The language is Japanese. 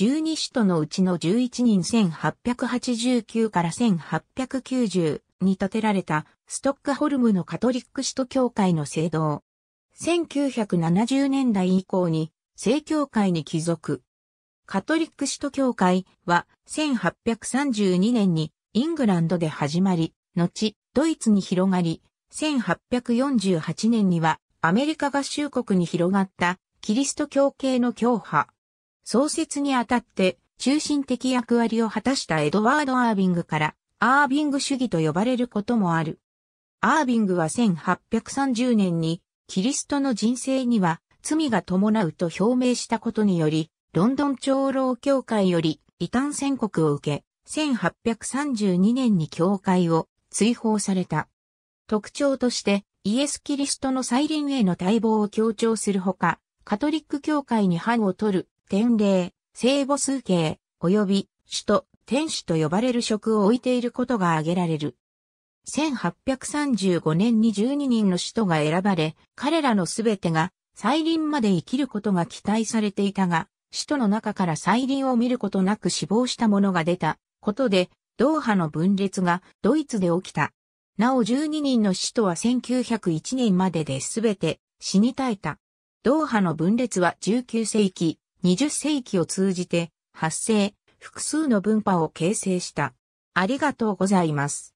12使徒のうちの11人1889から1890に建てられたストックホルムのカトリック使徒教会の聖堂。1970年代以降に正教会に帰属。カトリック使徒教会は1832年にイングランドで始まり、後ドイツに広がり、1848年にはアメリカ合衆国に広がったキリスト教系の教派。創設にあたって中心的役割を果たしたエドワード・アービングからアービング主義と呼ばれることもある。アービングは1830年にキリストの人生には罪が伴うと表明したことにより、ロンドン長老協会より異端宣告を受け、1832年に教会を追放された。特徴としてイエス・キリストの再臨への待望を強調するほか、カトリック教会に反を取る典礼、聖母数形、及び、首都、天使と呼ばれる職を置いていることが挙げられる。1835年に12人の首都が選ばれ、彼らのすべてが再臨まで生きることが期待されていたが、首都の中から再臨を見ることなく死亡した者が出たことで、ドーハの分裂がドイツで起きた。なお12人の首都は1901年までですべて死に絶えた。ドーハの分裂は19世紀20世紀を通じて発生、複数の分派を形成した。ありがとうございます。